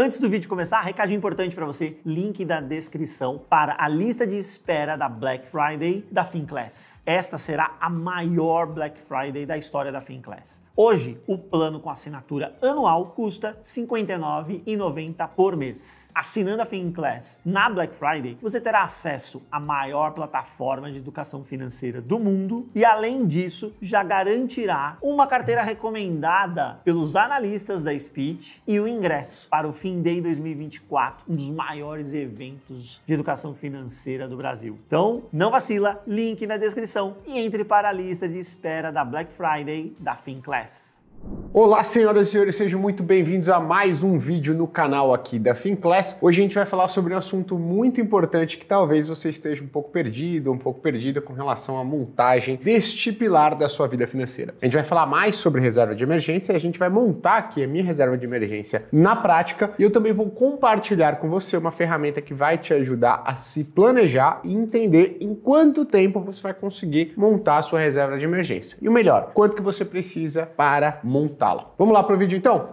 Antes do vídeo começar, recadinho importante para você, link da descrição para a lista de espera da Black Friday da Finclass. Esta será a maior Black Friday da história da Finclass. Hoje, o plano com assinatura anual custa R$ 59,90 por mês. Assinando a Finclass na Black Friday, você terá acesso à maior plataforma de educação financeira do mundo e, além disso, já garantirá uma carteira recomendada pelos analistas da Speech e o ingresso para o FinDay Day 2024, um dos maiores eventos de educação financeira do Brasil. Então, não vacila, link na descrição e entre para a lista de espera da Black Friday da Finclass. です。Olá, senhoras e senhores, sejam muito bem-vindos a mais um vídeo no canal aqui da FinClass. Hoje a gente vai falar sobre um assunto muito importante que talvez você esteja um pouco perdido, um pouco perdida com relação à montagem deste pilar da sua vida financeira. A gente vai falar mais sobre reserva de emergência e a gente vai montar aqui a minha reserva de emergência na prática e eu também vou compartilhar com você uma ferramenta que vai te ajudar a se planejar e entender em quanto tempo você vai conseguir montar a sua reserva de emergência. E o melhor, quanto que você precisa para montar la Vamos lá para o vídeo então?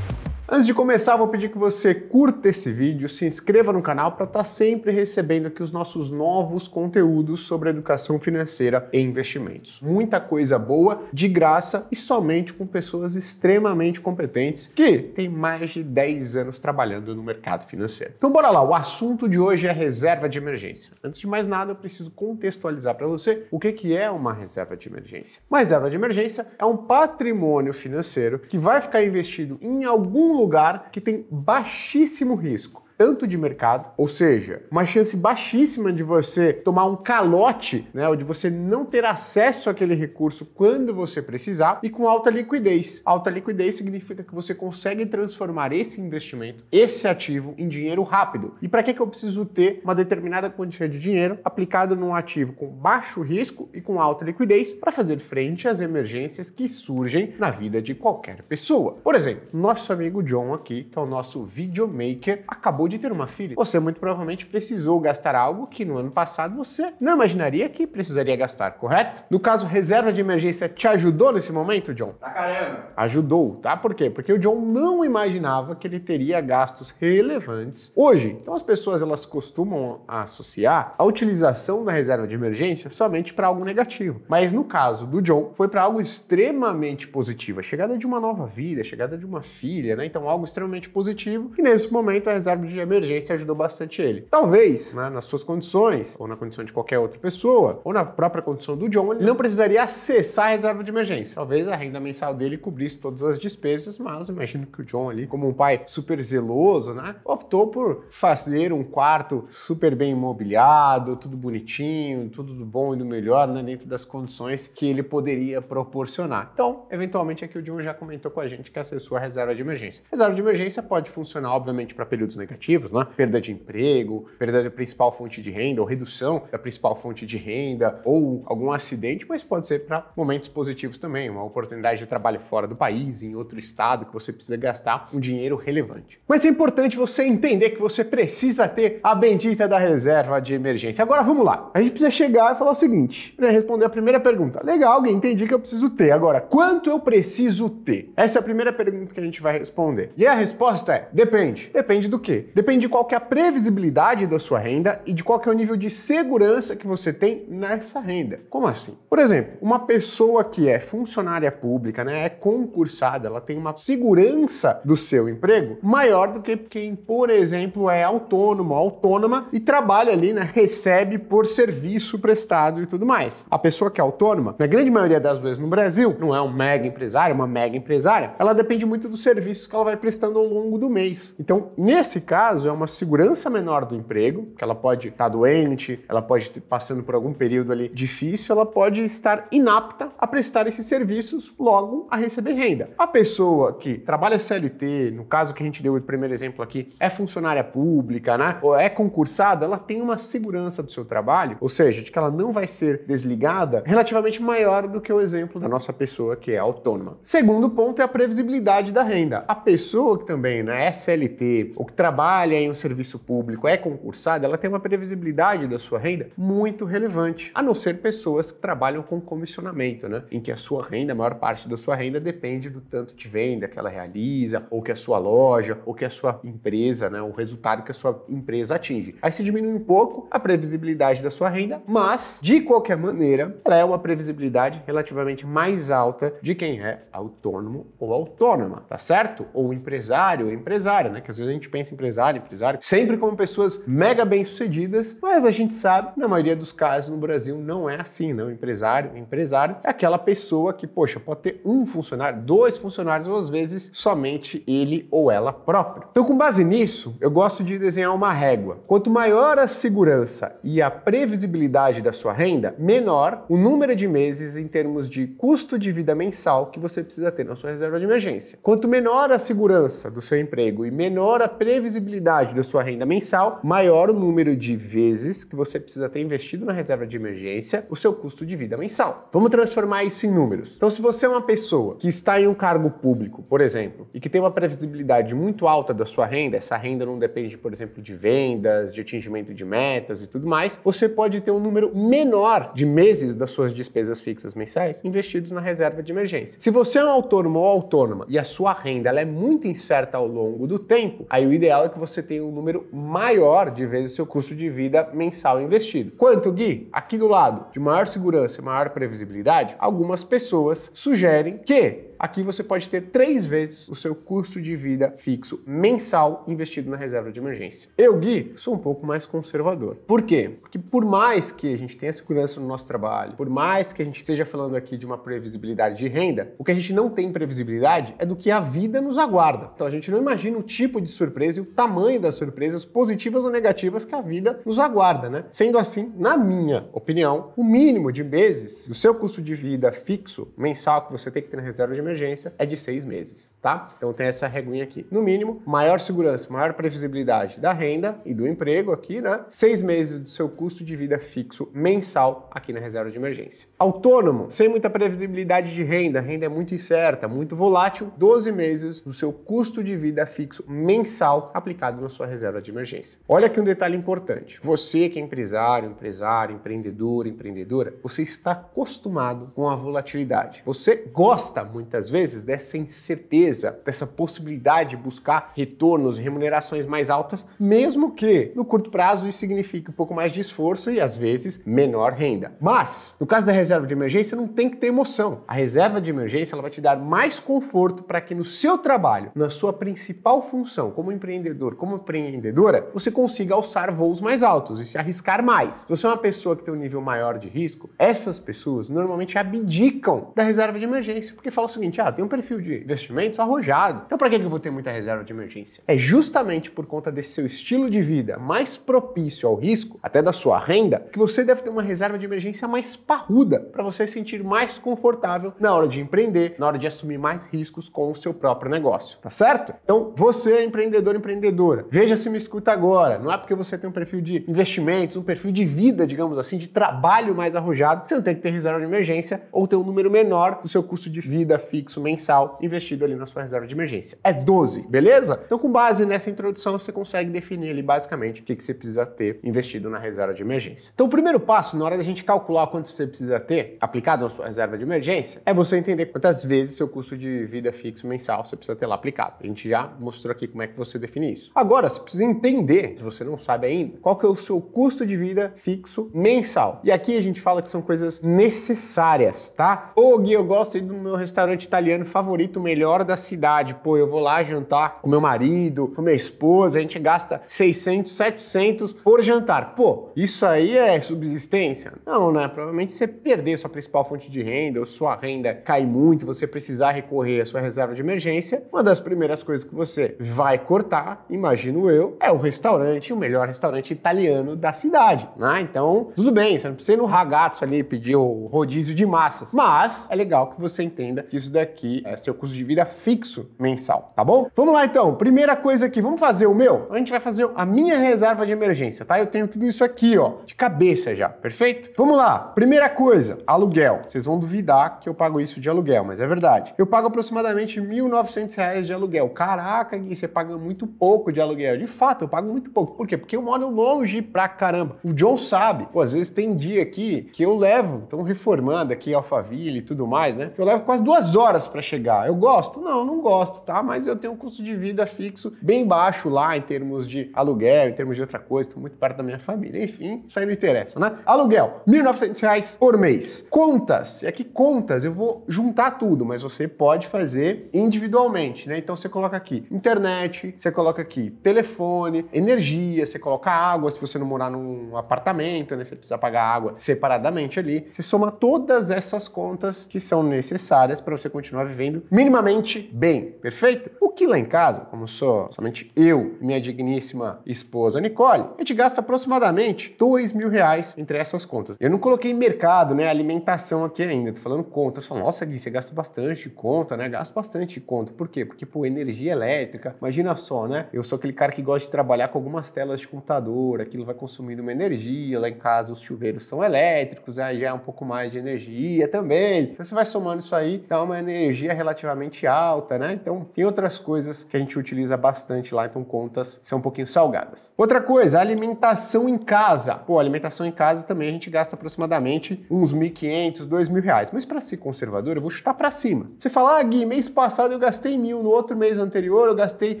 Antes de começar, vou pedir que você curta esse vídeo, se inscreva no canal para estar tá sempre recebendo aqui os nossos novos conteúdos sobre educação financeira e investimentos. Muita coisa boa, de graça e somente com pessoas extremamente competentes que têm mais de 10 anos trabalhando no mercado financeiro. Então bora lá, o assunto de hoje é reserva de emergência. Antes de mais nada, eu preciso contextualizar para você o que, que é uma reserva de emergência. Uma reserva de emergência é um patrimônio financeiro que vai ficar investido em algum lugar lugar que tem baixíssimo risco tanto de mercado, ou seja, uma chance baixíssima de você tomar um calote, né, ou de você não ter acesso àquele recurso quando você precisar, e com alta liquidez. Alta liquidez significa que você consegue transformar esse investimento, esse ativo, em dinheiro rápido. E para que, que eu preciso ter uma determinada quantia de dinheiro aplicado num ativo com baixo risco e com alta liquidez para fazer frente às emergências que surgem na vida de qualquer pessoa? Por exemplo, nosso amigo John aqui, que é o nosso videomaker, acabou acabou de ter uma filha, você muito provavelmente precisou gastar algo que no ano passado você não imaginaria que precisaria gastar, correto? No caso, reserva de emergência te ajudou nesse momento, John? Tá caramba! Ajudou, tá? Por quê? Porque o John não imaginava que ele teria gastos relevantes hoje. Então as pessoas elas costumam associar a utilização da reserva de emergência somente para algo negativo. Mas no caso do John, foi para algo extremamente positivo. A chegada de uma nova vida, a chegada de uma filha, né? Então algo extremamente positivo. E nesse momento a reserva de de emergência ajudou bastante ele. Talvez, né, nas suas condições, ou na condição de qualquer outra pessoa, ou na própria condição do John, ele não precisaria acessar a reserva de emergência. Talvez a renda mensal dele cobrisse todas as despesas, mas imagino que o John ali, como um pai super zeloso, né, optou por fazer um quarto super bem imobiliado, tudo bonitinho, tudo do bom e do melhor, né, dentro das condições que ele poderia proporcionar. Então, eventualmente aqui é o John já comentou com a gente que acessou a reserva de emergência. A reserva de emergência pode funcionar, obviamente, para períodos negativos consecutivos, né? Perda de emprego, perda da principal fonte de renda ou redução da principal fonte de renda ou algum acidente, mas pode ser para momentos positivos também, uma oportunidade de trabalho fora do país, em outro estado que você precisa gastar um dinheiro relevante. Mas é importante você entender que você precisa ter a bendita da reserva de emergência. Agora vamos lá. A gente precisa chegar e falar o seguinte, responder a primeira pergunta. Legal, alguém entendi que eu preciso ter. Agora, quanto eu preciso ter? Essa é a primeira pergunta que a gente vai responder. E a resposta é: depende. Depende do quê? Depende de qual é a previsibilidade da sua renda e de qual é o nível de segurança que você tem nessa renda. Como assim? Por exemplo, uma pessoa que é funcionária pública, né, é concursada, ela tem uma segurança do seu emprego maior do que quem, por exemplo, é autônomo, autônoma e trabalha ali, né, recebe por serviço prestado e tudo mais. A pessoa que é autônoma, na grande maioria das vezes no Brasil, não é um mega empresário, uma mega empresária, ela depende muito dos serviços que ela vai prestando ao longo do mês. Então, nesse caso, caso, é uma segurança menor do emprego, que ela pode estar tá doente, ela pode estar passando por algum período ali difícil, ela pode estar inapta a prestar esses serviços, logo a receber renda. A pessoa que trabalha CLT, no caso que a gente deu o primeiro exemplo aqui, é funcionária pública, né? Ou é concursada, ela tem uma segurança do seu trabalho, ou seja, de que ela não vai ser desligada, relativamente maior do que o exemplo da nossa pessoa que é autônoma. Segundo ponto é a previsibilidade da renda. A pessoa que também né, é CLT ou que trabalha trabalha em um serviço público, é concursada, ela tem uma previsibilidade da sua renda muito relevante, a não ser pessoas que trabalham com comissionamento, né? Em que a sua renda, a maior parte da sua renda depende do tanto de venda que ela realiza, ou que a sua loja, ou que a sua empresa, né? O resultado que a sua empresa atinge. Aí se diminui um pouco a previsibilidade da sua renda, mas de qualquer maneira, ela é uma previsibilidade relativamente mais alta de quem é autônomo ou autônoma, tá certo? Ou empresário ou empresária, né? Que às vezes a gente pensa em empresário empresário, empresário, sempre como pessoas mega bem-sucedidas, mas a gente sabe, na maioria dos casos no Brasil, não é assim, não. Empresário, empresário é aquela pessoa que, poxa, pode ter um funcionário, dois funcionários, ou às vezes somente ele ou ela própria. Então, com base nisso, eu gosto de desenhar uma régua. Quanto maior a segurança e a previsibilidade da sua renda, menor o número de meses em termos de custo de vida mensal que você precisa ter na sua reserva de emergência. Quanto menor a segurança do seu emprego e menor a previsibilidade rentabilidade da sua renda mensal, maior o número de vezes que você precisa ter investido na reserva de emergência o seu custo de vida mensal. Vamos transformar isso em números. Então, se você é uma pessoa que está em um cargo público, por exemplo, e que tem uma previsibilidade muito alta da sua renda, essa renda não depende, por exemplo, de vendas, de atingimento de metas e tudo mais, você pode ter um número menor de meses das suas despesas fixas mensais investidos na reserva de emergência. Se você é um autônomo ou autônoma e a sua renda é muito incerta ao longo do tempo, aí o ideal é que que você tenha um número maior de vezes seu custo de vida mensal investido. Quanto, Gui? Aqui do lado, de maior segurança e maior previsibilidade, algumas pessoas sugerem que aqui você pode ter três vezes o seu custo de vida fixo mensal investido na reserva de emergência. Eu, Gui, sou um pouco mais conservador. Por quê? Porque por mais que a gente tenha segurança no nosso trabalho, por mais que a gente esteja falando aqui de uma previsibilidade de renda, o que a gente não tem previsibilidade é do que a vida nos aguarda. Então a gente não imagina o tipo de surpresa e o tamanho das surpresas positivas ou negativas que a vida nos aguarda, né? Sendo assim, na minha opinião, o mínimo de meses do seu custo de vida fixo mensal que você tem que ter na reserva de emergência é de seis meses, tá? Então tem essa reguinha aqui. No mínimo, maior segurança, maior previsibilidade da renda e do emprego aqui, né? Seis meses do seu custo de vida fixo mensal aqui na reserva de emergência. Autônomo, sem muita previsibilidade de renda, renda é muito incerta, muito volátil, 12 meses do seu custo de vida fixo mensal aplicado na sua reserva de emergência. Olha aqui um detalhe importante. Você que é empresário, empresário, empreendedor, empreendedora, você está acostumado com a volatilidade. Você gosta muito muitas vezes dessa incerteza, dessa possibilidade de buscar retornos, remunerações mais altas, mesmo que no curto prazo isso signifique um pouco mais de esforço e às vezes menor renda. Mas, no caso da reserva de emergência, não tem que ter emoção. A reserva de emergência ela vai te dar mais conforto para que no seu trabalho, na sua principal função como empreendedor, como empreendedora, você consiga alçar voos mais altos e se arriscar mais. Se você é uma pessoa que tem um nível maior de risco, essas pessoas normalmente abdicam da reserva de emergência, porque falam assim seguinte: ah, tem um perfil de investimentos arrojado. Então, para que eu vou ter muita reserva de emergência? É justamente por conta desse seu estilo de vida mais propício ao risco, até da sua renda, que você deve ter uma reserva de emergência mais parruda para você sentir mais confortável na hora de empreender, na hora de assumir mais riscos com o seu próprio negócio, tá certo? Então, você é empreendedor, empreendedora, veja se me escuta agora. Não é porque você tem um perfil de investimentos, um perfil de vida, digamos assim, de trabalho mais arrojado, você não tem que ter reserva de emergência ou ter um número menor do seu custo de vida fixo mensal investido ali na sua reserva de emergência. É 12, beleza? Então, com base nessa introdução, você consegue definir ali basicamente o que, que você precisa ter investido na reserva de emergência. Então, o primeiro passo, na hora da gente calcular quanto você precisa ter aplicado na sua reserva de emergência, é você entender quantas vezes seu custo de vida fixo mensal você precisa ter lá aplicado. A gente já mostrou aqui como é que você define isso. Agora, você precisa entender, se você não sabe ainda, qual que é o seu custo de vida fixo mensal. E aqui a gente fala que são coisas necessárias, tá? Ô, Gui, eu gosto de ir do meu restaurante restaurante italiano favorito, melhor da cidade. Pô, eu vou lá jantar com meu marido, com minha esposa, a gente gasta 600, 700 por jantar. Pô, isso aí é subsistência? Não, né? Provavelmente você perder sua principal fonte de renda ou sua renda cai muito, você precisar recorrer à sua reserva de emergência. Uma das primeiras coisas que você vai cortar, imagino eu, é o restaurante, o melhor restaurante italiano da cidade, né? Então, tudo bem, você não precisa ir no ragazzo ali pedir o rodízio de massas, mas é legal que você entenda que isso daqui é seu custo de vida fixo mensal, tá bom? Vamos lá então, primeira coisa aqui, vamos fazer o meu? A gente vai fazer a minha reserva de emergência, tá? Eu tenho tudo isso aqui, ó, de cabeça já, perfeito? Vamos lá, primeira coisa, aluguel. Vocês vão duvidar que eu pago isso de aluguel, mas é verdade. Eu pago aproximadamente R$ 1.900 de aluguel. Caraca, Gui, você paga muito pouco de aluguel. De fato, eu pago muito pouco. Por quê? Porque eu moro longe pra caramba. O John sabe. Pô, às vezes tem dia aqui que eu levo, estão reformando aqui Alphaville e tudo mais, né? Que eu levo quase duas horas horas para chegar. Eu gosto? Não, não gosto, tá? Mas eu tenho um custo de vida fixo bem baixo lá em termos de aluguel, em termos de outra coisa, estou muito perto da minha família. Enfim, isso aí não interessa, né? Aluguel, R$ 1.900 por mês. Contas, é que contas eu vou juntar tudo, mas você pode fazer individualmente, né? Então você coloca aqui internet, você coloca aqui telefone, energia, você coloca água, se você não morar num apartamento, né? Você precisa pagar água separadamente ali. Você soma todas essas contas que são necessárias para você continuar vivendo minimamente bem, perfeito? O que lá em casa, como sou somente eu e minha digníssima esposa Nicole, a gente gasta aproximadamente dois mil reais entre essas contas. Eu não coloquei mercado, né, alimentação aqui ainda, tô falando contas. Falo, nossa, Gui, você gasta bastante conta, né? Gasto bastante conta. Por quê? Porque, por energia elétrica, imagina só, né? Eu sou aquele cara que gosta de trabalhar com algumas telas de computador, aquilo vai consumindo uma energia, lá em casa os chuveiros são elétricos, aí já é um pouco mais de energia também. Então você vai somando isso aí, dá uma uma energia relativamente alta, né? Então tem outras coisas que a gente utiliza bastante lá, então contas são um pouquinho salgadas. Outra coisa, alimentação em casa. Pô, alimentação em casa também a gente gasta aproximadamente uns 1.500, 2.000 reais. Mas para ser conservador, eu vou chutar para cima. Você fala, ah, Gui, mês passado eu gastei mil, no outro mês anterior eu gastei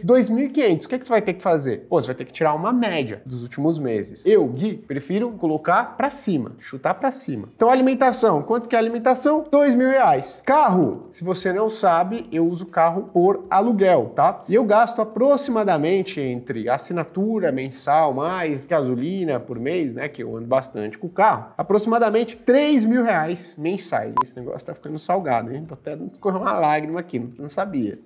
2.500. O que, é que você vai ter que fazer? Pô, você vai ter que tirar uma média dos últimos meses. Eu, Gui, prefiro colocar para cima, chutar para cima. Então alimentação, quanto que é alimentação? Dois mil reais. Carro, se você não sabe, eu uso carro por aluguel, tá? E eu gasto aproximadamente entre assinatura mensal mais gasolina por mês, né? Que eu ando bastante com o carro, aproximadamente 3 mil reais mensais. Esse negócio tá ficando salgado, hein? Tô até escorrendo uma lágrima aqui, não sabia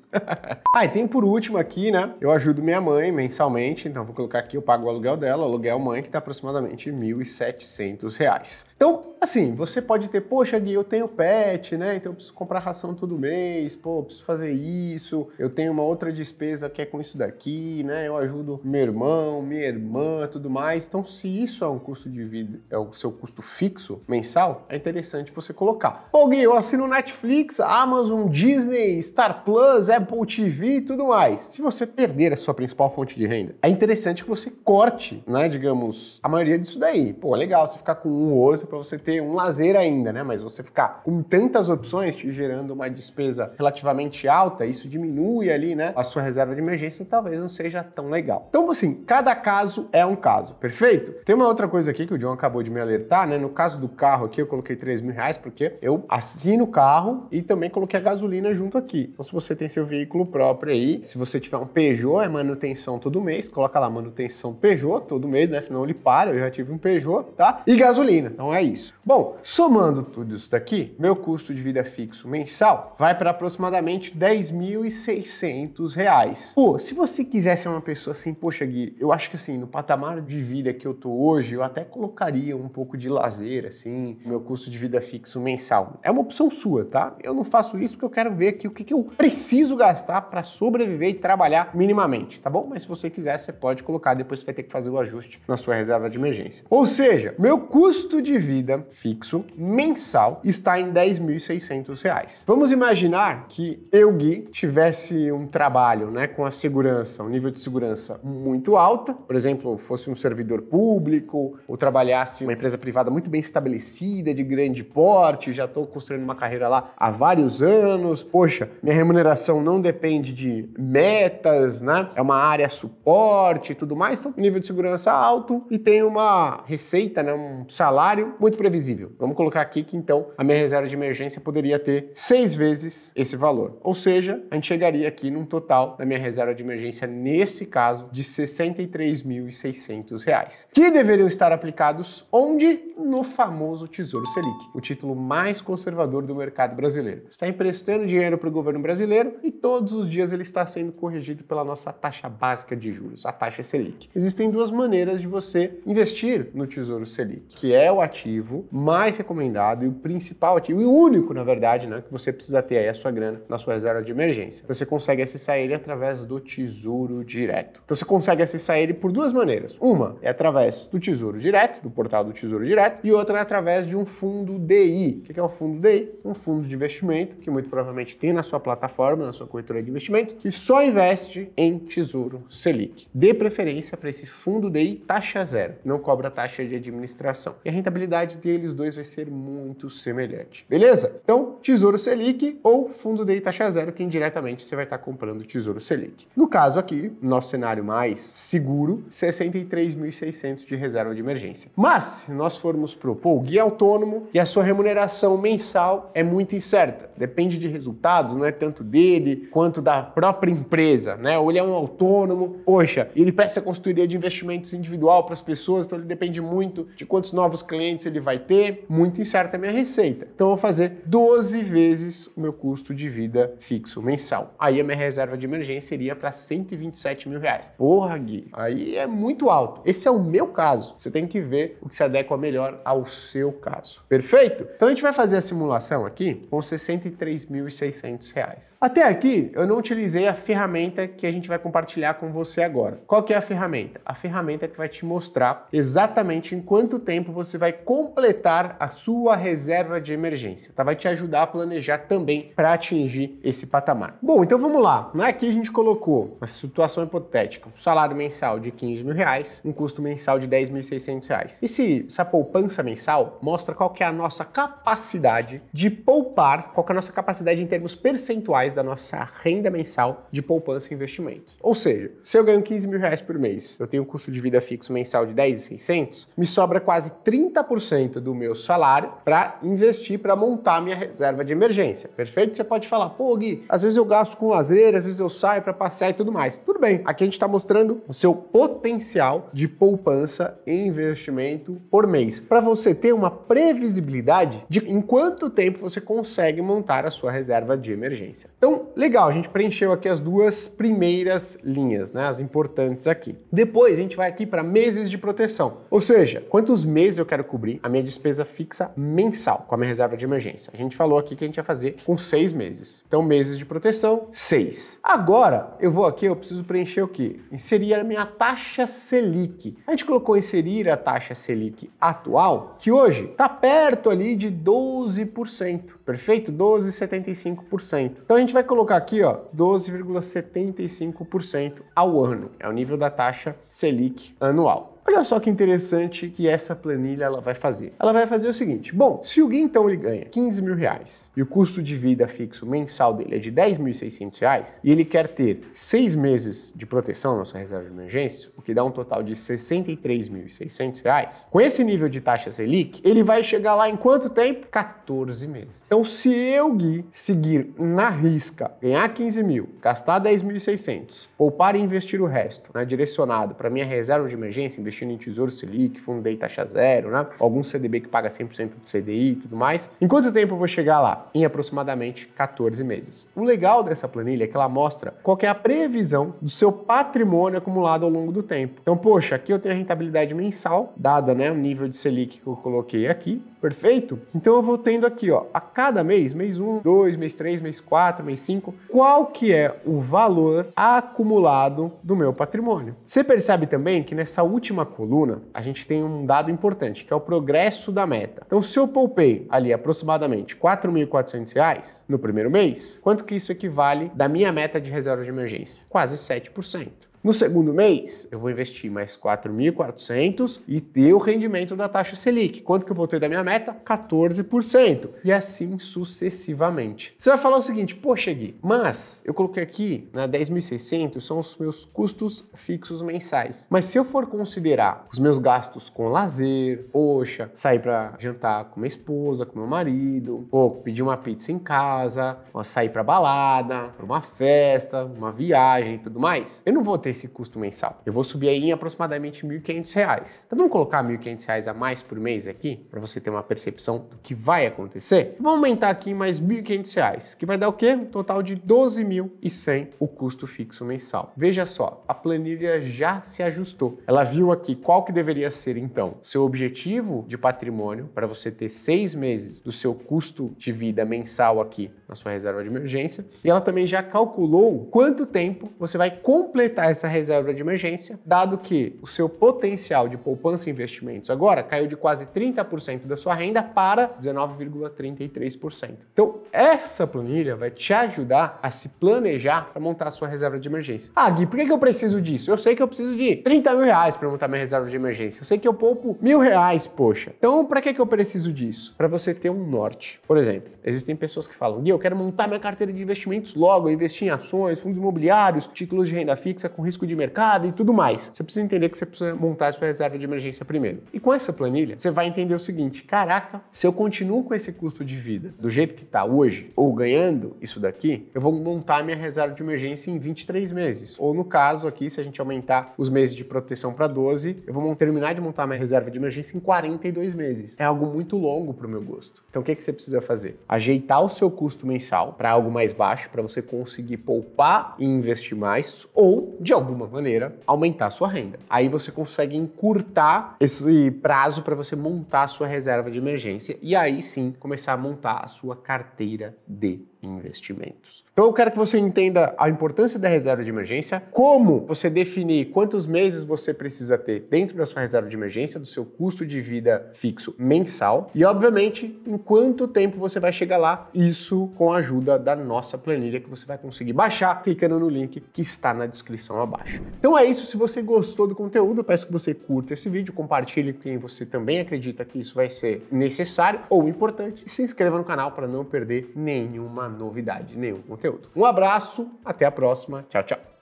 ah, e tem por último aqui, né? Eu ajudo minha mãe mensalmente, então vou colocar aqui, eu pago o aluguel dela, o aluguel mãe, que está aproximadamente R$ 1.700. Então, assim, você pode ter, poxa, Gui, eu tenho pet, né? Então eu preciso comprar ração todo mês, pô, eu preciso fazer isso, eu tenho uma outra despesa que é com isso daqui, né? Eu ajudo meu irmão, minha irmã, tudo mais. Então, se isso é um custo de vida, é o seu custo fixo mensal, é interessante você colocar. Pô, Gui, eu assino Netflix, Amazon, Disney, Star Plus, é Apple TV e tudo mais. Se você perder a sua principal fonte de renda, é interessante que você corte, né, digamos, a maioria disso daí. Pô, legal você ficar com um ou outro para você ter um lazer ainda, né? Mas você ficar com tantas opções te gerando uma despesa relativamente alta, isso diminui ali, né, a sua reserva de emergência e talvez não seja tão legal. Então, assim, cada caso é um caso, perfeito? Tem uma outra coisa aqui que o John acabou de me alertar, né? No caso do carro aqui, eu coloquei 3 mil reais porque eu assino o carro e também coloquei a gasolina junto aqui. Então, se você tem seu veículo próprio aí. Se você tiver um Peugeot, é manutenção todo mês, coloca lá manutenção Peugeot todo mês, né? Senão ele para, eu já tive um Peugeot, tá? E gasolina, então é isso. Bom, somando tudo isso daqui, meu custo de vida fixo mensal vai para aproximadamente R$ 10.600. Pô, se você quisesse ser uma pessoa assim, poxa Gui, eu acho que assim, no patamar de vida que eu tô hoje, eu até colocaria um pouco de lazer, assim, meu custo de vida fixo mensal. É uma opção sua, tá? Eu não faço isso porque eu quero ver aqui o que, que eu preciso gastar para sobreviver e trabalhar minimamente, tá bom? Mas se você quiser, você pode colocar, depois você vai ter que fazer o ajuste na sua reserva de emergência. Ou seja, meu custo de vida fixo mensal está em 10.600 reais. Vamos imaginar que eu, Gui, tivesse um trabalho né, com a segurança, um nível de segurança muito alta, por exemplo, fosse um servidor público ou trabalhasse uma empresa privada muito bem estabelecida, de grande porte, já estou construindo uma carreira lá há vários anos, poxa, minha remuneração não depende de metas, né? É uma área suporte e tudo mais, então nível de segurança alto e tem uma receita, né? um salário muito previsível. Vamos colocar aqui que então a minha reserva de emergência poderia ter seis vezes esse valor. Ou seja, a gente chegaria aqui num total da minha reserva de emergência, nesse caso, de R$ 63.600, que deveriam estar aplicados onde? No famoso Tesouro Selic, o título mais conservador do mercado brasileiro. Está emprestando dinheiro para o governo brasileiro e todos os dias ele está sendo corrigido pela nossa taxa básica de juros, a taxa Selic. Existem duas maneiras de você investir no Tesouro Selic, que é o ativo mais recomendado e o principal ativo, e o único, na verdade, né, que você precisa ter aí a sua grana na sua reserva de emergência. Então, você consegue acessar ele através do Tesouro Direto. Então você consegue acessar ele por duas maneiras. Uma é através do Tesouro Direto, do portal do Tesouro Direto, e outra é através de um fundo DI. O que é um fundo DI? Um fundo de investimento que muito provavelmente tem na sua plataforma, na sua corretora de investimento, que só investe em Tesouro Selic. Dê preferência para esse fundo DI taxa zero, não cobra taxa de administração. E a rentabilidade deles dois vai ser muito semelhante. Beleza? Então, Tesouro Selic ou fundo DI taxa zero, que indiretamente você vai estar comprando Tesouro Selic. No caso aqui, nosso cenário mais seguro, 63.600 de reserva de emergência. Mas, se nós formos propor o guia autônomo e a sua remuneração mensal é muito incerta, depende de resultados, não é tanto dele, quanto da própria empresa, né? Ou ele é um autônomo, poxa, ele presta consultoria de investimentos individual para as pessoas, então ele depende muito de quantos novos clientes ele vai ter, muito incerta a minha receita. Então eu vou fazer 12 vezes o meu custo de vida fixo mensal. Aí a minha reserva de emergência seria para 127 mil reais. Porra, Gui, aí é muito alto. Esse é o meu caso. Você tem que ver o que se adequa melhor ao seu caso. Perfeito? Então a gente vai fazer a simulação aqui com 63.600 reais. Até aqui aqui eu não utilizei a ferramenta que a gente vai compartilhar com você agora. Qual que é a ferramenta? A ferramenta que vai te mostrar exatamente em quanto tempo você vai completar a sua reserva de emergência. Tá? Vai te ajudar a planejar também para atingir esse patamar. Bom, então vamos lá. Né? Aqui a gente colocou uma situação hipotética: um salário mensal de 15 mil reais, um custo mensal de 10.600 reais. E se essa poupança mensal mostra qual que é a nossa capacidade de poupar, qual que é a nossa capacidade em termos percentuais da nossa essa renda mensal de poupança e investimentos. Ou seja, se eu ganho 15 mil reais por mês, eu tenho um custo de vida fixo mensal de 10,600, me sobra quase 30% do meu salário para investir, para montar minha reserva de emergência. Perfeito? Você pode falar, pô, Gui, às vezes eu gasto com lazer, às vezes eu saio para passear e tudo mais. Tudo bem, aqui a gente está mostrando o seu potencial de poupança e investimento por mês, para você ter uma previsibilidade de em quanto tempo você consegue montar a sua reserva de emergência. Então, Legal, a gente preencheu aqui as duas primeiras linhas, né, as importantes aqui. Depois a gente vai aqui para meses de proteção, ou seja, quantos meses eu quero cobrir a minha despesa fixa mensal com a minha reserva de emergência. A gente falou aqui que a gente ia fazer com seis meses. Então, meses de proteção, seis. Agora eu vou aqui, eu preciso preencher o quê? Inserir a minha taxa Selic. A gente colocou inserir a taxa Selic atual, que hoje está perto ali de 12%. Perfeito? 12,75%. Então a gente vai colocar aqui, ó, 12,75% ao ano. É o nível da taxa Selic anual. Olha só que interessante que essa planilha ela vai fazer. Ela vai fazer o seguinte: bom, se o Gui então ele ganha 15 mil reais e o custo de vida fixo mensal dele é de 10.600 reais e ele quer ter seis meses de proteção na sua reserva de emergência, o que dá um total de 63.600 reais, com esse nível de taxa Selic, ele vai chegar lá em quanto tempo? 14 meses. Então, se eu, Gui, seguir na risca, ganhar 15 mil, gastar 10.600, poupar e investir o resto, né, direcionado para minha reserva de emergência, investir investindo em Tesouro Selic, Fundo Taxa Zero, né? Algum CDB que paga 100% do CDI e tudo mais. Em quanto tempo eu vou chegar lá? Em aproximadamente 14 meses. O legal dessa planilha é que ela mostra qual é a previsão do seu patrimônio acumulado ao longo do tempo. Então, poxa, aqui eu tenho a rentabilidade mensal, dada né, o nível de Selic que eu coloquei aqui, perfeito? Então eu vou tendo aqui, ó, a cada mês, mês 1, 2, mês 3, mês 4, mês 5, qual que é o valor acumulado do meu patrimônio. Você percebe também que nessa última última coluna, a gente tem um dado importante, que é o progresso da meta. Então, se eu poupei ali aproximadamente R$ 4.400 no primeiro mês, quanto que isso equivale da minha meta de reserva de emergência? Quase 7%. No segundo mês, eu vou investir mais 4.400 e ter o rendimento da taxa Selic. Quanto que eu vou ter da minha meta? 14%. E assim sucessivamente. Você vai falar o seguinte, poxa Gui, mas eu coloquei aqui na né, 10.600 são os meus custos fixos mensais. Mas se eu for considerar os meus gastos com lazer, poxa, sair para jantar com minha esposa, com meu marido, ou pedir uma pizza em casa, ou sair para balada, pra uma festa, uma viagem e tudo mais, eu não vou ter ter esse custo mensal? Eu vou subir aí em aproximadamente R$ 1.500. Então vamos colocar R$ 1.500 a mais por mês aqui, para você ter uma percepção do que vai acontecer? Vou aumentar aqui mais R$ 1.500, que vai dar o quê? Um total de R$ 12.100 o custo fixo mensal. Veja só, a planilha já se ajustou. Ela viu aqui qual que deveria ser então seu objetivo de patrimônio para você ter seis meses do seu custo de vida mensal aqui na sua reserva de emergência. E ela também já calculou quanto tempo você vai completar essa reserva de emergência, dado que o seu potencial de poupança e investimentos agora caiu de quase 30% da sua renda para 19,33%. Então, essa planilha vai te ajudar a se planejar para montar a sua reserva de emergência. Ah, Gui, por que, que eu preciso disso? Eu sei que eu preciso de 30 mil reais para montar minha reserva de emergência. Eu sei que eu poupo mil reais, poxa. Então, para que, que eu preciso disso? Para você ter um norte. Por exemplo, existem pessoas que falam, Gui, eu quero montar minha carteira de investimentos logo, investir em ações, fundos imobiliários, títulos de renda fixa com risco de mercado e tudo mais. Você precisa entender que você precisa montar a sua reserva de emergência primeiro. E com essa planilha, você vai entender o seguinte: caraca, se eu continuo com esse custo de vida do jeito que está hoje, ou ganhando isso daqui, eu vou montar minha reserva de emergência em 23 meses. Ou no caso aqui, se a gente aumentar os meses de proteção para 12, eu vou terminar de montar minha reserva de emergência em 42 meses. É algo muito longo para o meu gosto. Então o que, é que você precisa fazer? Ajeitar o seu custo mensal para algo mais baixo, para você conseguir poupar e investir mais, ou de alguma maneira, aumentar sua renda. Aí você consegue encurtar esse prazo para você montar a sua reserva de emergência e aí sim começar a montar a sua carteira de investimentos. Então eu quero que você entenda a importância da reserva de emergência, como você definir quantos meses você precisa ter dentro da sua reserva de emergência, do seu custo de vida fixo mensal e, obviamente, em quanto tempo você vai chegar lá, isso com a ajuda da nossa planilha que você vai conseguir baixar clicando no link que está na descrição abaixo abaixo. Então é isso, se você gostou do conteúdo, peço que você curta esse vídeo, compartilhe com quem você também acredita que isso vai ser necessário ou importante e se inscreva no canal para não perder nenhuma novidade, nenhum conteúdo. Um abraço, até a próxima, tchau, tchau.